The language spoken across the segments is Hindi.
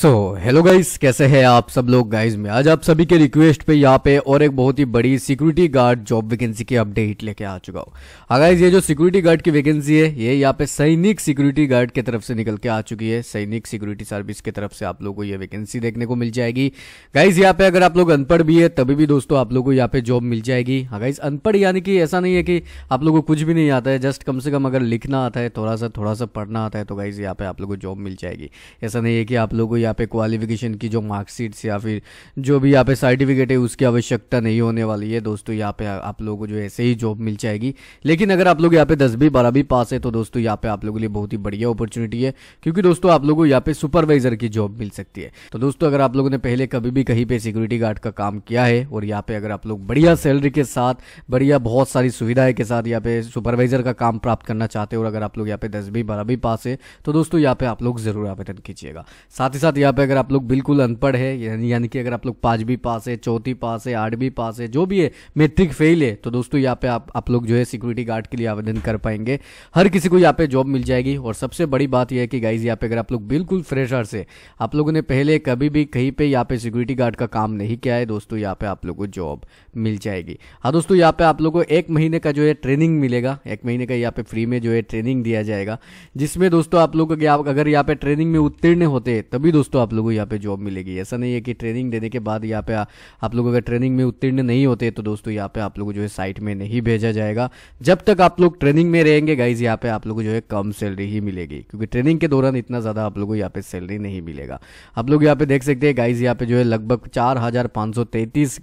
सो हेलो गाइस कैसे हैं आप सब लोग गाइस में आज आप सभी के रिक्वेस्ट पे यहाँ पे और एक बहुत ही बड़ी सिक्योरिटी गार्ड जॉब वैकेंसी की अपडेट लेके आ चुका हूँ हाँ गाइस ये जो सिक्योरिटी गार्ड की वैकेंसी है ये यहाँ पे सैनिक सिक्योरिटी गार्ड की तरफ से निकल के आ चुकी है सैनिक सिक्योरिटी सर्विस की तरफ से आप लोग को ये वैकेंसी देखने को मिल जाएगी गाइज यहाँ पे अगर आप लोग अनपढ़ भी है तभी भी दोस्तों आप लोग को यहाँ पे जॉब मिल जाएगी हाँ गाइज अनपढ़ यानी कि ऐसा नहीं है कि आप लोग को कुछ भी नहीं आता है जस्ट कम से कम अगर लिखना आता है थोड़ा सा थोड़ा सा पढ़ना आता है तो गाइज यहाँ पे आप लोग को जॉब मिल जाएगी ऐसा नहीं है कि आप लोग को यहाँ पे क्वालिफिकेशन की जो मार्कशीट्स या फिर जो भी यहाँ पे सर्टिफिकेट है उसकी आवश्यकता नहीं होने वाली है दोस्तों यहाँ पे आप लोगों को जो ऐसे ही जॉब मिल जाएगी लेकिन अगर आप लोग यहाँ पे दस भी बारह भी पास है तो दोस्तों यहाँ पे आप लोगों के लिए बहुत ही बढ़िया अपॉर्चुनिटी है क्योंकि दोस्तों आप लोगों को यहाँ पे सुपरवाइजर की जॉब मिल सकती है तो दोस्तों अगर आप लोगों ने पहले कभी भी कहीं पे सिक्योरिटी गार्ड का काम किया है और यहाँ पे अगर आप लोग बढ़िया सैलरी के साथ बढ़िया बहुत सारी सुविधाएं के साथ यहाँ पे सुपरवाइजर का काम प्राप्त करना चाहते हो और अगर आप लोग यहाँ पे दस भी बारह भी पास है तो दोस्तों यहाँ पे आप लोग जरूर आवेदन कीजिएगा साथ ही साथ साथ यहाँ पे अगर आप लोग बिल्कुल अनपढ़ है यानी कि अगर आप लोग पाँच पास है चौथी पास है आठवीं पास है जो भी है मेट्रिक फेल है तो दोस्तों यहाँ पे आप आप लोग जो है सिक्योरिटी गार्ड के लिए आवेदन कर पाएंगे हर किसी को यहाँ पे जॉब मिल जाएगी और सबसे बड़ी बात यह है कि गाइज यहाँ पे अगर आप लोग बिल्कुल फ्रेशर से आप लोगों ने पहले कभी भी कहीं पे यहाँ पे सिक्योरिटी गार्ड का काम नहीं किया है दोस्तों यहाँ पे आप लोग को जॉब मिल जाएगी हाँ दोस्तों यहाँ पे आप लोग को एक महीने का जो है ट्रेनिंग मिलेगा एक महीने का यहाँ पे फ्री में जो है ट्रेनिंग दिया जाएगा जिसमें दोस्तों आप लोग अगर यहाँ पे ट्रेनिंग में उत्तीर्ण होते तभी तभी दोस्तों आप लोगों को यहाँ पे जॉब मिलेगी ऐसा नहीं है कि ट्रेनिंग देने के बाद यहाँ पे आप लोग अगर ट्रेनिंग में उत्तीर्ण नहीं होते तो दोस्तों यहाँ पे आप लोग जो है साइट में नहीं भेजा जाएगा जब तक आप लोग ट्रेनिंग में रहेंगे गाइज यहाँ पे आप लोग को जो है कम सैलरी ही मिलेगी क्योंकि ट्रेनिंग के दौरान इतना ज़्यादा आप लोग को यहाँ पे सैलरी नहीं मिलेगा आप लोग यहाँ पे देख सकते हैं गाइज यहाँ पे जो है लगभग चार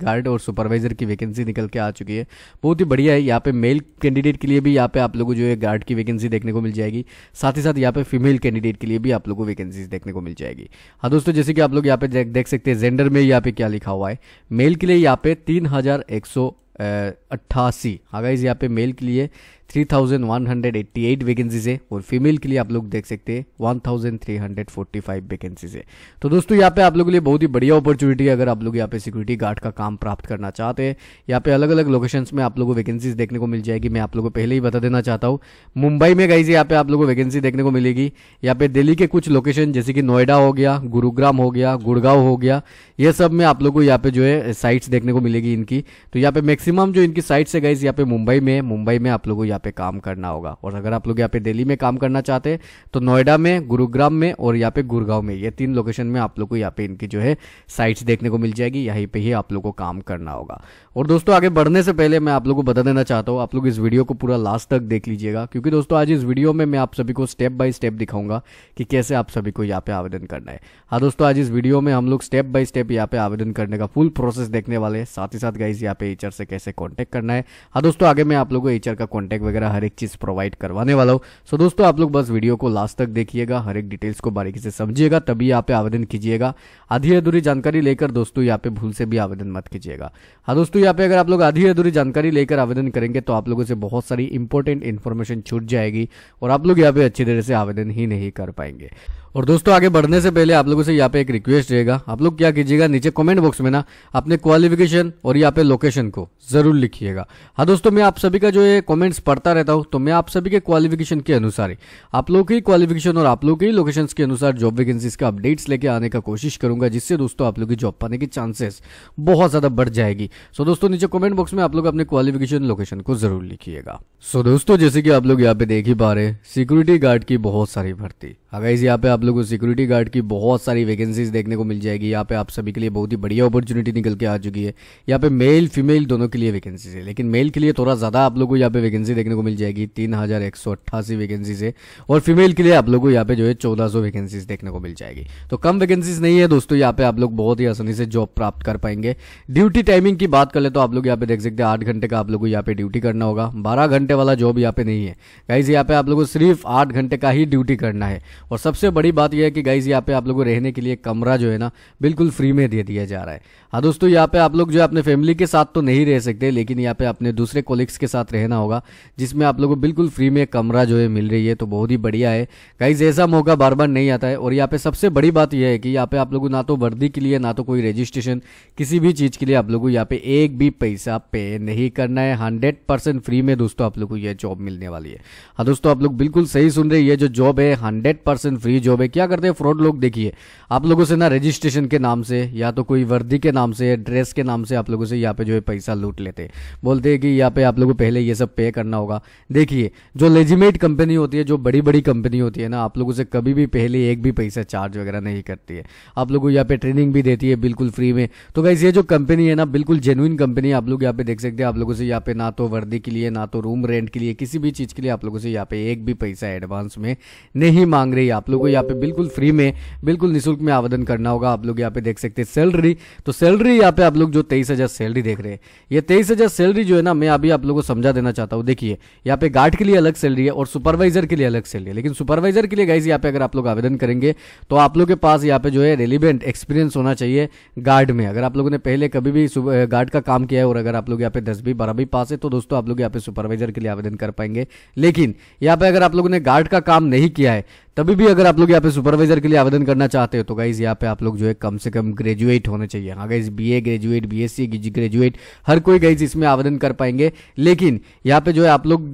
गार्ड और सुपरवाइजर की वैकेंसी निकल के आ चुकी है बहुत ही बढ़िया है यहाँ पे मेल कैंडिडेट के लिए भी यहाँ पे आप लोग को जो है गार्ड की वैकेंसी देखने को मिल जाएगी साथ ही साथ यहाँ पे फीमेल कैंडिडेट के लिए भी आप लोग को वैकेंसी देखने को मिल जाएगी हाँ दोस्तों जैसे कि आप लोग यहाँ पे देख सकते हैं जेंडर में यहाँ पे क्या लिखा हुआ है मेल के लिए यहाँ पे तीन हजार एक सौ अट्ठासी हाँ गाइज यहाँ पे मेल के लिए 3,188 वैकेंसीज है और फीमेल के लिए आप लोग देख सकते हैं 1,345 वैकेंसीज है तो दोस्तों यहाँ पे आप लोगों के लिए बहुत ही बढ़िया अपॉर्चुनिटी है अगर आप लोग यहाँ पे सिक्योरिटी गार्ड का काम प्राप्त करना चाहते हैं यहाँ पे अलग अलग लोकेशन में आप लोगों को वैकेंसीज देखने को मिल जाएगी मैं आप लोगों को पहले ही बता देना चाहता हूँ मुंबई में गई यहाँ पे आप लोगों को वैकेंसी देखने को मिलेगी यहाँ पे दिल्ली के कुछ लोकेशन जैसे कि नोएडा हो गया गुरुग्राम हो गया गुड़गांव हो गया ये सब में आप लोग को यहाँ पे जो है साइट्स देखने को मिलेगी इनकी तो यहाँ पे मैक्सिमम जो इनकी साइट्स है गई यहाँ पे मुंबई में मुंबई में आप लोगों को यहाँ पे काम करना होगा और अगर आप लोग यहाँ पे दिल्ली में काम करना चाहते हैं तो नोएडा में गुरुग्राम में और यहाँ पे गुड़गांव में ये तीन लोकेशन में आप लोग को यहाँ पे इनकी जो है साइट्स देखने को मिल जाएगी यहीं पे ही आप लोग को काम करना होगा और दोस्तों आगे बढ़ने से पहले मैं आप लोग को बता देना चाहता हूँ आप लोग इस वीडियो को पूरा लास्ट तक देख लीजिएगा क्योंकि दोस्तों आज इस वीडियो में मैं आप सभी को स्टेप बाय स्टेप दिखाऊंगा कि कैसे आप सभी को यहाँ पे आवेदन करना है हाँ दोस्तों आज इस वीडियो में हम लोग स्टेप बाय स्टेप यहाँ पे आवेदन करने का फुल प्रोसेस देखने वाले साथ ही साथ गाइज यहाँ पे एचआर से कैसे कॉन्टेक्ट करना है हाँ दोस्तों आगे मैं आप लोग को एचआर का कॉन्टेक्ट वगैरह हर एक चीज़ प्रोवाइड करवाने वाला हूँ सो so, दोस्तों आप लोग बस वीडियो को लास्ट तक देखिएगा हर एक डिटेल्स को बारीकी से समझिएगा तभी यहाँ पे आवेदन कीजिएगा आधी अधूरी जानकारी लेकर दोस्तों यहाँ पे भूल से भी आवेदन मत कीजिएगा हाँ दोस्तों यहाँ पे अगर आप लोग आधी अधूरी जानकारी लेकर आवेदन करेंगे तो आप लोगों से बहुत सारी इंपॉर्टेंट इन्फॉर्मेशन छूट जाएगी और आप लोग यहाँ पे अच्छी तरह से आवेदन ही नहीं कर पाएंगे और दोस्तों आगे बढ़ने से पहले आप लोगों से यहाँ पे एक रिक्वेस्ट रहेगा आप लोग क्या कीजिएगा नीचे कमेंट बॉक्स में ना अपने क्वालिफिकेशन और यहाँ पे लोकेशन को जरूर लिखिएगा हाँ दोस्तों मैं आप सभी का जो ये कमेंट्स पढ़ता रहता हूँ तो मैं आप सभी के क्वालिफिकेशन के अनुसार ही आप लोग की क्वालिफिकेशन और आप लोग के लोकेशन के अनुसार जॉब वैकेंसीज का अपडेट्स लेके आने का कोशिश करूंगा जिससे दोस्तों आप लोग की जॉब पाने की चांसेस बहुत ज्यादा बढ़ जाएगी सो दोस्तों नीचे कॉमेंट बॉक्स में आप लोग अपने क्वालिफिकेशन लोकेशन को जरूर लिखिएगा सो दोस्तों जैसे कि आप लोग यहाँ पे देख ही पा रहे सिक्योरिटी गार्ड की बहुत सारी भर्ती अगर हाँ यहाँ पे आप लोगों को सिक्योरिटी गार्ड की बहुत सारी वैकेंसीज देखने को मिल जाएगी यहाँ पे आप सभी के लिए बहुत ही बढ़िया अपॉर्चुनिटी निकल के आ चुकी है यहाँ पे मेल फीमेल दोनों के लिए वैकेंसीज है लेकिन मेल के लिए थोड़ा ज़्यादा आप लोगों को यहाँ पे वैकेंसी देखने को मिल जाएगी तीन हज़ार एक सौ वैकेंसीज है और फीमेल के लिए आप लोग को यहाँ पे जो है चौदह वैकेंसीज देखने को मिल जाएगी तो कम वैकेंसीज नहीं है दोस्तों यहाँ पे आप लोग बहुत ही आसानी से जॉब प्राप्त कर पाएंगे ड्यूटी टाइमिंग की बात कर ले तो आप लोग यहाँ पे देख सकते हैं आठ घंटे का आप लोग को यहाँ पे ड्यूटी करना होगा बारह घंटे वाला जॉब यहाँ पे नहीं है से यहाँ पे आप लोग को सिर्फ आठ घंटे का ही ड्यूटी करना है और सबसे बड़ी बड़ी बात यह है कि गाइज यहाँ पे आप लोगों को रहने के लिए कमरा जो है ना बिल्कुल फ्री में दे दिया जा रहा है हाँ दोस्तों यहाँ पे आप लोग जो है अपने फैमिली के साथ तो नहीं रह सकते लेकिन यहाँ पे अपने दूसरे कोलिग्स के साथ रहना होगा जिसमें आप लोगों को बिल्कुल फ्री में कमरा जो है मिल रही है तो बहुत ही बढ़िया है गाइज ऐसा मौका बार बार नहीं आता है और यहाँ पे सबसे बड़ी बात यह है कि यहाँ पे आप लोग ना तो वर्दी के लिए ना तो कोई रजिस्ट्रेशन किसी भी चीज़ के लिए आप लोग को यहाँ पे एक भी पैसा पे नहीं करना है हंड्रेड फ्री में दोस्तों आप लोग को यह जॉब मिलने वाली है हाँ दोस्तों आप लोग बिल्कुल सही सुन रहे ये जो जॉब है हंड्रेड फ्री जॉब है क्या करते हैं फ्रॉड लोग देखिए आप लोगों से ना रजिस्ट्रेशन के नाम से या तो कोई वर्दी के नाम से या ड्रेस के नाम से आप लोगों से यहाँ पे जो है पैसा लूट लेते बोलते हैं कि यहाँ पे आप लोगों को पहले ये सब पे करना होगा देखिए जो लेजिमेट कंपनी होती है जो बड़ी बड़ी कंपनी होती है ना आप लोगों से कभी भी पहले एक भी पैसा चार्ज वगैरह नहीं करती है आप लोगों को यहाँ पे ट्रेनिंग भी देती है बिल्कुल फ्री में तो गाइज ये जो कंपनी है ना बिल्कुल जेनुइन कंपनी आप लोग यहाँ पे देख सकते हैं आप लोगों से यहाँ पे ना तो वर्दी के लिए ना तो रूम रेंट के लिए किसी भी चीज़ के लिए आप लोगों से यहाँ पे एक भी पैसा एडवांस में नहीं मांग रही आप लोगों को यहाँ पे बिल्कुल फ्री में बिल्कुल निःशुल्क में आवेदन करना होगा आप लोग यहाँ पे देख सकते हैं सैलरी तो सैलरी यहाँ पे आप लोग जो तेईस हज़ार सैलरी देख रहे हैं ये तेईस हज़ार सैलरी जो है ना मैं अभी आप लोगों को समझा देना चाहता हूँ देखिए यहाँ पे गार्ड के लिए अलग सैलरी है और सुपरवाइजर के लिए अलग सैलरी है लेकिन सुपरवाइजर के लिए गाइज यहाँ पे अगर आप लोग आवेदन करेंगे तो आप लोग के पास यहाँ पे जो है रेलिवेंट एक्सपीरियंस होना चाहिए गार्ड में अगर आप लोगों ने पहले कभी भी गार्ड का काम किया है और अगर आप लोग यहाँ पे दस भी बारह भी पास है तो दोस्तों आप लोग यहाँ पे सुपरवाइजर के लिए आवेदन कर पाएंगे लेकिन यहाँ पे अगर आप लोगों ने गार्ड का काम नहीं किया है तभी भी अगर आप लोग यहाँ पे सुपरवाइजर के लिए आवेदन करना चाहते हो तो गाइज यहाँ पे आप लोग जो है कम से कम ग्रेजुएट होने चाहिए हाँ guys B graduate C graduate हर कोई गाइज इसमें आवेदन कर पाएंगे लेकिन यहाँ पे जो है आप लोग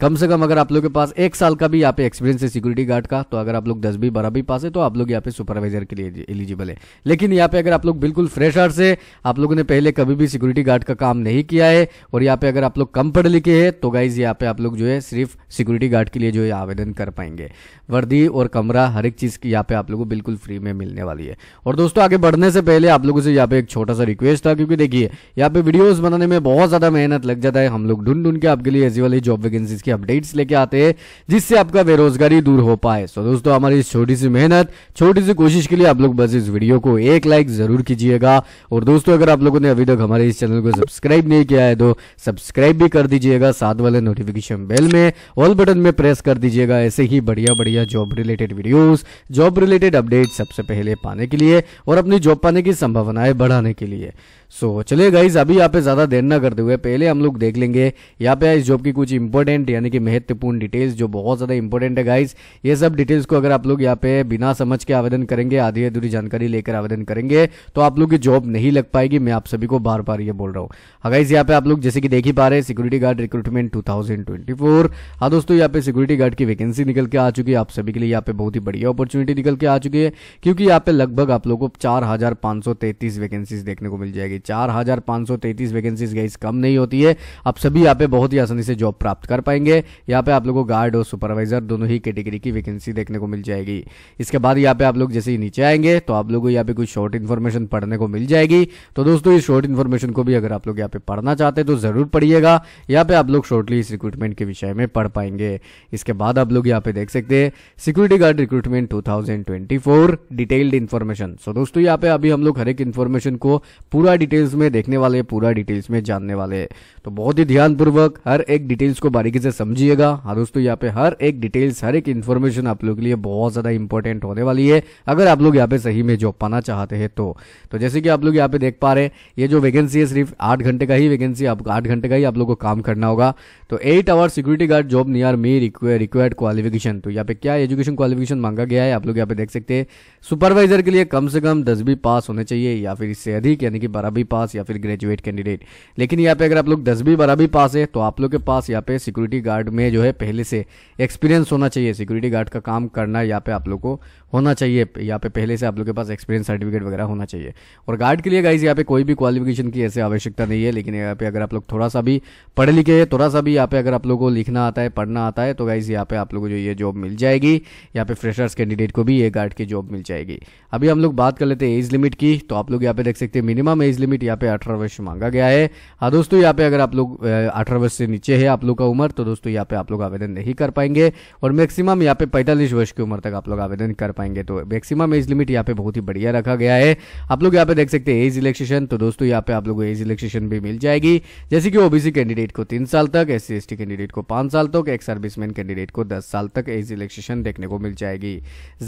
कम से कम अगर आप लोग के पास एक साल का भी यहाँ पे एक्सपीरियंस है सिक्योरिटी गार्ड का तो अगर आप लोग दस भी बारह भी पास है तो आप लोग यहाँ पे सुपरवाइजर के लिए एलिजिबल है लेकिन यहाँ पे अगर आप लोग बिल्कुल फ्रेशर से आप लोगों ने पहले कभी भी सिक्योरिटी गार्ड का काम नहीं किया है और यहाँ पे अगर आप लोग कम पढ़ लिखे है तो गाइज यहाँ पे आप लोग जो है सिर्फ सिक्योरिटी गार्ड के लिए जो है आवेदन कर पाएंगे वर्दी और कमरा हर एक चीज़ की यहाँ पे आप लोगों को बिल्कुल फ्री में मिलने वाली है और दोस्तों आगे बढ़ने से पहले आप लोगों से यहाँ पे एक छोटा सा रिक्वेस्ट था क्योंकि देखिए यहाँ पे वीडियोस बनाने में बहुत ज़्यादा मेहनत लग जाता है हम लोग ढूंढ ढूंढ के आपके लिए ऐसी वाली जॉब वैकेंसीज की अपडेट्स लेके आते हैं जिससे आपका बेरोजगारी दूर हो पाए सो दोस्तों हमारी इस छोटी सी मेहनत छोटी सी कोशिश के लिए आप लोग बस इस वीडियो को एक लाइक ज़रूर कीजिएगा और दोस्तों अगर आप लोगों ने अभी तक हमारे इस चैनल को सब्सक्राइब नहीं किया है तो सब्सक्राइब भी कर दीजिएगा साथ वाले नोटिफिकेशन बेल में ऑल बटन में प्रेस कर दीजिएगा ऐसे ही बढ़िया बढ़िया या job related videos job related update सबसे पहले पाने के लिए और अपनी जॉब पाने की संभावनाएं बढ़ाने के लिए सो so, चलिए गाइज अभी यहाँ पे ज़्यादा देर ना करते हुए पहले हम लोग देख लेंगे यहाँ पे इस जॉब की कुछ इंपॉर्टेंट यानी कि महत्वपूर्ण डिटेल्स जो बहुत ज़्यादा इंपॉर्टेंट है गाइज ये सब डिटेल्स को अगर आप लोग यहाँ पे बिना समझ के आवेदन करेंगे आधी अधूरी जानकारी लेकर आवेदन करेंगे तो आप लोग की जॉब नहीं लग पाएगी मैं आप सभी को बार बार ये बोल रहा हूँ हाँ यहाँ पे आप लोग जैसे कि देख ही पा रहे सिक्योरिटी गार्ड रिक्रूटमेंट टू हाँ दोस्तों यहाँ पे सिक्योरिटी गार्ड की वैकेंसी निकल के आ चुकी है आप सभी के लिए यहाँ पे बहुत ही बढ़िया अपॉर्चुनिटी निकल के आ चुकी है क्योंकि यहाँ पे लगभग आप लोगों को चार हजार पांच सौ तैतीस वैकेंसीज देखने को मिल जाएगी चार हजार पांच सौ तैतीस वैकेंसीज गई कम नहीं होती है आप सभी यहाँ पे बहुत ही आसानी से जॉब प्राप्त कर पाएंगे यहाँ पे आप लोगों को गार्ड और सुपरवाइजर दोनों ही कैटेगरी की वैकेंसी देखने को मिल जाएगी इसके बाद यहाँ पे आप लोग जैसे ही नीचे आएंगे तो आप लोगों को यहाँ पे कुछ शॉर्ट इन्फॉर्मेशन पढ़ने को मिल जाएगी तो दोस्तों इस शॉर्ट इन्फॉर्मेशन को भी अगर आप लोग यहाँ पे पढ़ना चाहते हैं तो जरूर पढ़िएगा यहाँ पे आप लोग शॉर्टली इस रिक्रूटमेंट के विषय में पढ़ पाएंगे इसके बाद आप लोग यहाँ पे देख सकते हैं security guard recruitment 2024 detailed information so दोस्तों यहाँ पे अभी हम लोग हर एक इन्फॉर्मेशन को पूरा डिटेल्स में देखने वाले पूरा डिटेल्स में जानने वाले तो बहुत ही ध्यानपूर्वक हर एक डिटेल्स को बारीकी से समझिएगा हाँ दोस्तों यहाँ पे हर एक डिटेल्स हर एक इन्फॉर्मेशन आप लोग के लिए बहुत ज्यादा इंपॉर्टेंट होने वाली है अगर आप लोग यहाँ पे सही में जॉब पाना चाहते हैं तो तो जैसे कि आप लोग यहाँ पे देख पा रहे हैं ये जो वैकेंसी है सिर्फ आठ घंटे का ही वैकेंसी आपको आठ घंटे का ही आप लोग को काम करना होगा तो eight hour security guard job near me required qualification तो यहाँ पे क्या क्या एजुकेशन क्वालिफिकेशन मांगा गया है आप लोग यहाँ पे देख सकते हैं सुपरवाइजर के लिए कम से कम दस भी पास होने चाहिए या फिर इससे अधिक यानी कि बारह भी पास या फिर ग्रेजुएट कैंडिडेट लेकिन यहाँ पे अगर आप लोग दस भी बारह भी पास है तो आप लोग के पास यहाँ पे सिक्योरिटी गार्ड में जो है पहले से एक्सपीरियंस होना चाहिए सिक्योरिटी गार्ड का काम करना यहाँ पे आप लोग को होना चाहिए यहाँ पे पहले से आप लोग के पास एक्सपीरियंस सर्टिफिकेट वगैरह होना चाहिए और गार्ड के लिए गाइज यहाँ पे कोई भी क्वालिफिकेशन की ऐसी आवश्यकता नहीं है लेकिन यहाँ पे अगर आप लोग थोड़ा सा भी पढ़े लिखे हैं थोड़ा सा भी यहाँ पे अगर आप लोग को लिखना आता है पढ़ना आता है तो गाइज यहाँ पे आप लोग को जो ये जॉब मिल जाएगी जाएगी यहाँ पे फ्रेशर्स कैंडिडेट को भी ये गार्ड की जॉब मिल जाएगी अभी हम लोग बात कर लेते हैं एज लिमिट की तो आप लोग यहाँ पे देख सकते हैं मिनिमम एज लिमिट यहाँ पे अठारह वर्ष मांगा गया है हाँ दोस्तों यहाँ पे अगर आप लोग अठारह वर्ष से नीचे है आप लोग का उम्र तो दोस्तों यहाँ पे आप लोग आवेदन नहीं कर पाएंगे और मैक्सिमम यहाँ पे पैंतालीस वर्ष की उम्र तक आप लोग आवेदन कर पाएंगे तो मैक्सिमम एज लिमिट यहाँ पे बहुत ही बढ़िया रखा गया है आप लोग यहाँ पे देख सकते हैं एज इलेक्शन तो दोस्तों यहाँ पे आप लोग एज इलेक्शन भी मिल जाएगी जैसे कि ओबीसी कैंडिडेट को तीन साल तक एस सी कैंडिडेट को पांच साल तक एक्स सर्विसमैन कैंडिडेट को दस साल तक एज इलेक्शन डिफ्रेंशिएशन देखने को मिल जाएगी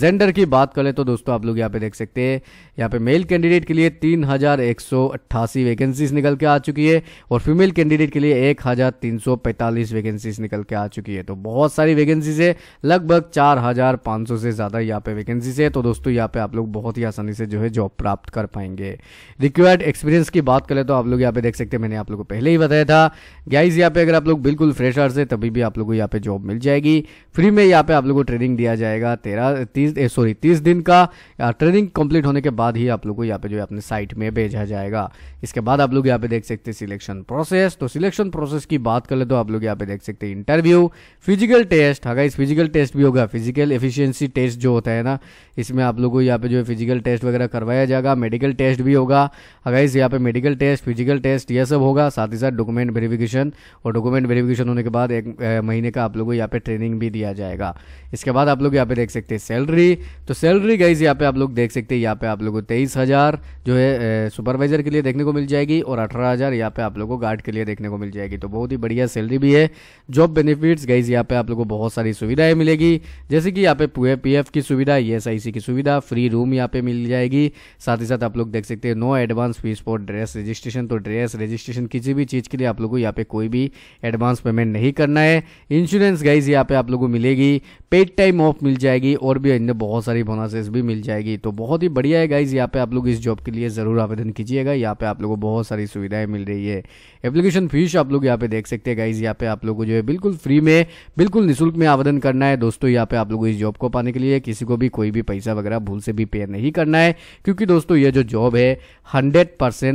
जेंडर की बात करें तो दोस्तों आप लोग यहाँ पे देख सकते हैं यहाँ पे मेल कैंडिडेट के लिए तीन हजार एक सौ अट्ठासी वैकेंसीज निकल के आ चुकी है और फीमेल कैंडिडेट के लिए एक हजार तीन सौ वैकेंसीज निकल के आ चुकी है तो बहुत सारी वैकेंसीज है लगभग चार हजार सौ से ज़्यादा यहाँ पे वैकेंसीज है तो दोस्तों यहाँ पे आप लोग बहुत ही आसानी से जो है जॉब प्राप्त कर पाएंगे रिक्वायर्ड एक्सपीरियंस की बात करें तो आप लोग यहाँ पे देख सकते हैं मैंने आप लोग को पहले ही बताया था गाइज यहाँ पे अगर आप लोग बिल्कुल फ्रेशर से तभी भी आप लोगों को यहाँ पे जॉब मिल जाएगी फ्री में यहाँ पे आप लोग को ट्रेनिंग दिया जाएगा तेरह तीस सॉरी तीस दिन का ट्रेनिंग कंप्लीट होने के बाद ही आप लोग को यहाँ पे जो है अपने साइट में भेजा जाएगा इसके बाद आप लोग यहाँ पे देख सकते हैं सिलेक्शन प्रोसेस तो सिलेक्शन प्रोसेस की बात कर ले तो आप लोग यहाँ पे देख सकते हैं इंटरव्यू फिजिकल टेस्ट अगर इस फिजिकल टेस्ट भी होगा फिजिकल एफिशियंसी टेस्ट जो होता है ना इसमें आप लोग को यहाँ पे जो है फिजिकल टेस्ट वगैरह करवाया जाएगा मेडिकल टेस्ट भी होगा अगर हाँ इस यहाँ पे मेडिकल टेस्ट फिजिकल टेस्ट यह सब होगा साथ ही साथ डॉक्यूमेंट वेरिफिकेशन और डॉक्यूमेंट वेरिफिकेशन होने के बाद एक महीने का आप लोग को यहाँ पे ट्रेनिंग भी दिया जाएगा इसके बाद आप लोग यहाँ पे देख सकते हैं सैलरी तो सैलरी गाइज यहाँ पे आप लोग देख सकते हैं यहाँ पे आप लोग को तेईस हज़ार जो है सुपरवाइजर के लिए देखने को मिल जाएगी और अठारह हज़ार यहाँ पे आप लोग को गार्ड के लिए देखने को मिल जाएगी तो बहुत ही बढ़िया सैलरी भी है जॉब बेनिफिट्स गाइज यहाँ पे आप लोग को बहुत सारी सुविधाएं मिलेगी जैसे कि यहाँ पे पूरे पी की सुविधा ई e एस की सुविधा फ्री रूम यहाँ पे मिल जाएगी साथ ही साथ आप लोग देख सकते हैं no advance fees for dress registration तो ड्रेस रजिस्ट्रेशन किसी भी चीज़ के लिए आप लोग को यहाँ पे कोई भी एडवांस पेमेंट नहीं करना है इंश्योरेंस गाइज यहाँ पे आप लोग को मिलेगी पे पेड टाइम ऑफ मिल जाएगी और भी अन्य बहुत सारी बोनसेस भी मिल जाएगी तो बहुत ही बढ़िया है गाइज यहाँ पे आप लोग इस जॉब के लिए ज़रूर आवेदन कीजिएगा यहाँ पे आप लोगों को बहुत सारी सुविधाएं मिल रही है एप्लीकेशन फीस आप लोग यहाँ पे देख सकते हैं गाइज यहाँ पे आप लोग को जो है बिल्कुल फ्री में बिल्कुल निःशुल्क में आवेदन करना है दोस्तों यहाँ पे आप लोग इस जॉब को पाने के लिए किसी को भी कोई भी पैसा वगैरह भूल से भी पे नहीं करना है क्योंकि दोस्तों ये जो जॉब है हंड्रेड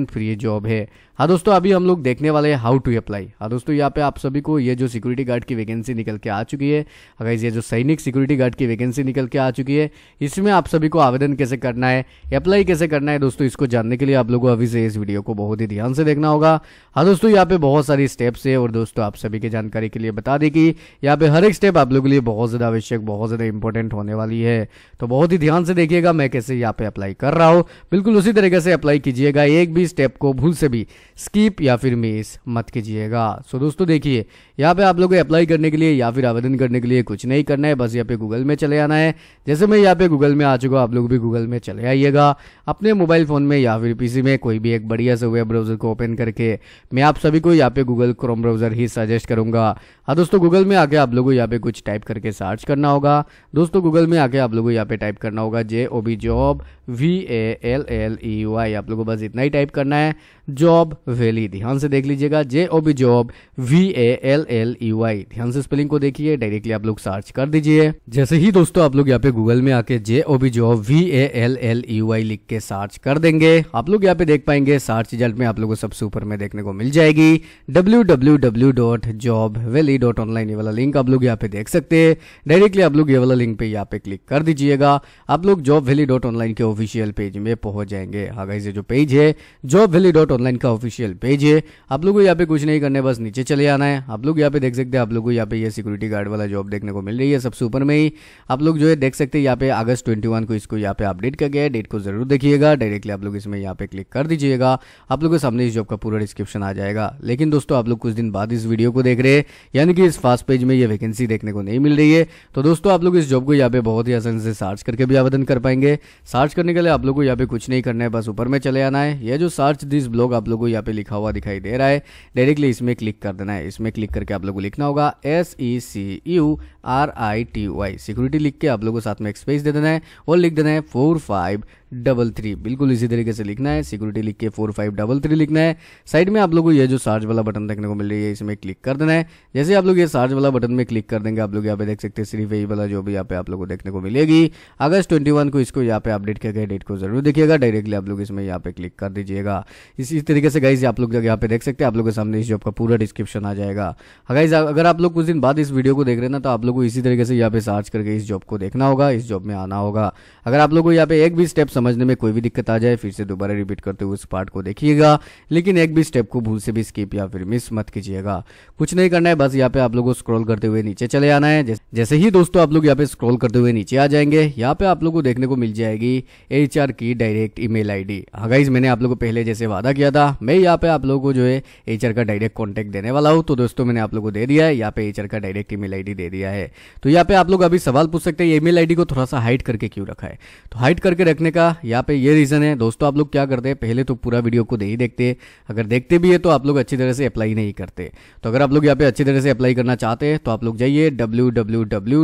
फ्री जॉब है हाँ दोस्तों अभी हम लोग देखने वाले हैं हाउ टू अप्लाई हाँ दोस्तों यहाँ पे आप सभी को ये जो सिक्योरिटी गार्ड की वैकेंसी निकल के आ चुकी है अगर ये जो सैनिक सिक्योरिटी गार्ड की वैकेंसी निकल के आ चुकी है इसमें आप सभी को आवेदन कैसे करना है अप्लाई कैसे करना है दोस्तों इसको जानने के लिए आप लोगों को अभी से इस वीडियो को बहुत ही ध्यान से देखना होगा हाँ दोस्तों यहाँ पे बहुत सारी स्टेप्स है और दोस्तों आप सभी की जानकारी के लिए बता दें कि यहाँ पे हर एक स्टेप आप लोगों के लिए बहुत ज़्यादा आवश्यक बहुत ज़्यादा इंपॉर्टेंट होने वाली है तो बहुत ही ध्यान से देखिएगा मैं कैसे यहाँ पे अप्लाई कर रहा हूँ बिल्कुल उसी तरीके से अप्लाई कीजिएगा एक भी स्टेप को भूल से भी स्कीप या फिर मिस मत कीजिएगा सो दोस्तों देखिए यहाँ पे आप लोगों को अप्लाई करने के लिए या फिर आवेदन करने के लिए कुछ नहीं करना है बस यहाँ पे गूगल में चले आना है जैसे मैं यहाँ पे गूगल में आ चुका आप लोग भी गूगल में चले आइएगा अपने मोबाइल फ़ोन में या फिर पीसी में कोई भी एक बढ़िया से वेब ब्राउज़र को ओपन करके मैं आप सभी को यहाँ पे गूगल क्रोम ब्राउज़र ही सजेस्ट करूँगा हाँ दोस्तों गूगल में आके आप लोगों को यहाँ पे कुछ टाइप करके सर्च करना होगा दोस्तों गूगल में आके आप लोगों को यहाँ पे टाइप करना होगा J O B job V A L L E Y आप लोगों को बस इतना ही टाइप करना है जॉब वैली ध्यान से देख लीजिएगा J O B job V A L L E Y ध्यान से स्पेलिंग को देखिए डायरेक्टली आप लोग सर्च कर दीजिए जैसे ही दोस्तों आप लोग यहाँ पे गूगल में आके J O B job V A L L U I लिख के सर्च कर देंगे आप लोग यहाँ पे देख पाएंगे सर्च रिजल्ट में आप लोग को सबसे ऊपर में देखने को मिल जाएगी W W W dot job valley dot online ये वाला लिंक आप लोग यहाँ पे देख सकते हैं डायरेक्टली आप लोग ये वाला लिंक पे यहाँ पे क्लिक कर दीजिएगा आप लोग जॉब वैली डॉट ऑनलाइन के ऑफिशियल पेज में पहुंच जाएंगे हाँ ये जो पेज है जॉब वैली डॉट ऑनलाइन का ऑफिशियल ऑफिशियल पेज है आप लोग को यहाँ पे कुछ नहीं करने बस नीचे चले आना है आप लोग यहाँ पे देख सकते हैं आप लोग को यहाँ पे ये सिक्योरिटी गार्ड वाला जॉब देखने को मिल रही है सबसे ऊपर में ही आप लोग जो है देख सकते हैं यहाँ पे अगस्त ट्वेंटी को इसको यहाँ पे अपडेट किया गया है डेट को जरूर देखिएगा डायरेक्टली आप लोग इसमें यहाँ पे क्लिक कर दीजिएगा आप लोग के सामने इस जॉब का पूरा डिस्क्रिप्शन आ जाएगा लेकिन दोस्तों आप लोग कुछ दिन बाद इस वीडियो को देख रहे हैं यानी कि इस फास्ट पेज में ये वैकेंसी देखने को नहीं मिल रही है तो दोस्तों आप लोग इस जॉब को यहाँ पे बहुत ही आसानी से सर्च करके भी आवेदन कर पाएंगे सर्च करने के लिए आप लोग को यहाँ पे कुछ नहीं करना है बस ऊपर में चले आना है यह जो सर्च दिस ब्लॉग आप लोग को यहाँ पे लिखा हुआ दिखाई दे रहा है डायरेक्टली इसमें क्लिक कर देना है इसमें क्लिक करके आप लोगों को लिखना होगा S E C U R I T Y security लिख के आप लोगों को साथ में एक स्पेस दे देना है और लिख देना है फोर फाइव डबल थ्री बिल्कुल इसी तरीके से लिखना है सिक्योरिटी लिख के फोर फाइव डबल थ्री लिखना है साइड में आप लोगों को ये जो सार्ज वाला बटन देखने को मिल रही है इसमें क्लिक कर देना है जैसे आप लोग ये सार्ज वाला बटन में क्लिक कर देंगे आप लोग यहाँ पे देख सकते हैं सिर्फ यही वाला जो भी यहाँ पे आप लोग को देखने को मिलेगी अगस्त ट्वेंटी वन को इसको यहाँ पे अपडेट किया गया डेट को जरूर देखिएगा डायरेक्टली आप लोग इसमें यहाँ पे क्लिक कर दीजिएगा इसी तरीके से गाइज आप लोग यहाँ पे देख सकते हैं आप लोग के सामने इस जॉब का पूरा डिस्क्रिप्शन आ जाएगा अगर आप लोग कुछ दिन बाद इस वीडियो को देख रहे ना तो आप लोग को इसी तरीके से यहाँ पे सर्च करके इस जॉब को देखना होगा इस जॉब में आना होगा अगर आप लोग को यहाँ पे एक भी स्टेप समझने में कोई भी दिक्कत आ जाए फिर से दोबारा रिपीट करते हुए उस पार्ट को देखिएगा लेकिन एक भी स्टेप को भूल से भी स्किप या फिर मिस मत कीजिएगा कुछ नहीं करना है बस यहाँ पे आप लोग को स्क्रॉल करते हुए नीचे चले आना है जैसे ही दोस्तों आप लोग यहाँ पे स्क्रॉल करते हुए नीचे आ जाएंगे यहाँ पे आप लोग को देखने को मिल जाएगी एच की डायरेक्ट ई मेल आई मैंने आप लोग को पहले जैसे वादा किया था मैं यहाँ पे आप लोग को जो है एच का डायरेक्ट कॉन्टेक्ट देने वाला हूँ तो दोस्तों मैंने आप लोग को दे दिया है यहाँ पे एच का डायरेक्ट ई मेल दे दिया है है तो यहाँ पे आप लोग अभी सवाल पूछ सकते हैं ईमेल आईडी को थोड़ा सा हाइट करके क्यों रखा है तो हाइट करके रखने का यहाँ पे ये रीज़न है दोस्तों आप लोग क्या करते हैं पहले तो पूरा वीडियो को नहीं देखते अगर देखते भी है तो आप लोग अच्छी तरह से अप्लाई नहीं करते तो अगर आप लोग यहाँ पे अच्छी तरह से अप्लाई करना चाहते हैं तो आप लोग जाइए डब्ल्यू डब्ल्यू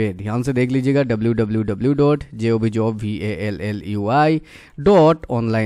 पे ध्यान से देख लीजिएगा डब्ल्यू डब्ल्यू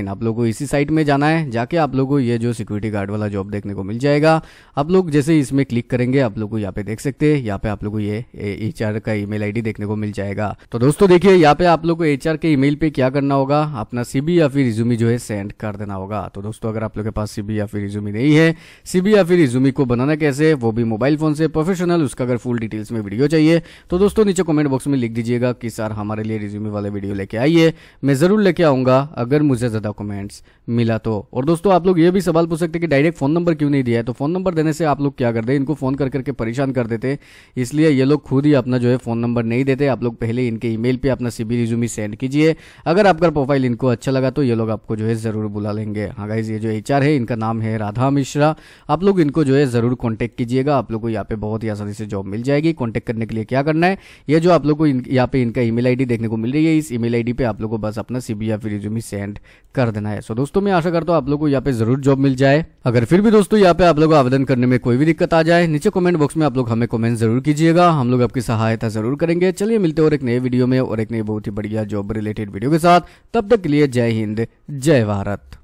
आप लोग को इसी साइट में जाना है जाके आप लोग को ये जो सिक्योरिटी गार्ड वाला जॉब देखने को मिल जाएगा आप लोग जैसे इसमें क्लिक करेंगे आप लोग को यहाँ पे देख सकते हैं यहाँ पे आप लोग को ये एच का ईमेल आईडी देखने को मिल जाएगा तो दोस्तों देखिए यहाँ पे आप लोग को एच के ईमेल पे क्या करना होगा अपना सीबी या फिर रिज्यूमी जो है सेंड कर देना होगा तो दोस्तों अगर आप लोग के पास सीबी या फिर रिज्यूमी नहीं है सीबी या फिर रिज्यूमी को बनाना कैसे वो भी मोबाइल फोन से प्रोफेशनल उसका अगर फुल डिटेल्स में वीडियो चाहिए तो दोस्तों नीचे कॉमेंट बॉक्स में लिख दीजिएगा कि सर हमारे लिए रिज्यूमी वाले वीडियो लेके आइए मैं ज़रूर लेके आऊंगा अगर मुझे ज़्यादा कॉमेंट्स मिला तो और दोस्तों आप लोग ये भी सवाल पूछ सकते कि डायरेक्ट फोन नंबर क्यों नहीं दिया है तो फोन नंबर देने से आप लोग क्या कर दे इनको फोन कर करके परेशान कर देते इसलिए ये लोग खुद ही अपना जो है फ़ोन नंबर नहीं देते आप लोग पहले इनके ईमेल पे अपना सी बी सेंड कीजिए अगर आपका प्रोफाइल इनको अच्छा लगा तो ये लोग आपको जो है ज़रूर बुला लेंगे हाँ गाइज ये जो एच है इनका नाम है राधा मिश्रा आप लोग इनको जो है ज़रूर कॉन्टेक्ट कीजिएगा आप लोग को यहाँ पे बहुत ही आसानी से जॉब मिल जाएगी कॉन्टेक्ट करने के लिए क्या करना है ये जो आप लोग को यहाँ पे इनका ईमेल आईडी देखने को मिल रही है इस ईमेल आईडी पे आप लोग को बस अपना सीबी या फिर रिज्यूमी सेंड कर देना है सो so, दोस्तों मैं आशा करता हूँ आप लोग को यहाँ पे जरूर जॉब मिल जाए अगर फिर भी दोस्तों यहाँ पे आप लोग आवेदन करने में कोई भी दिक्कत आ जाए नीचे कमेंट बॉक्स बॉक्स में आप लोग हमें कमेंट जरूर कीजिएगा हम लोग आपकी सहायता जरूर करेंगे चलिए मिलते हैं और एक नए वीडियो में और एक नई बहुत ही बढ़िया जॉब रिलेटेड वीडियो के साथ तब तक के लिए जय हिंद जय भारत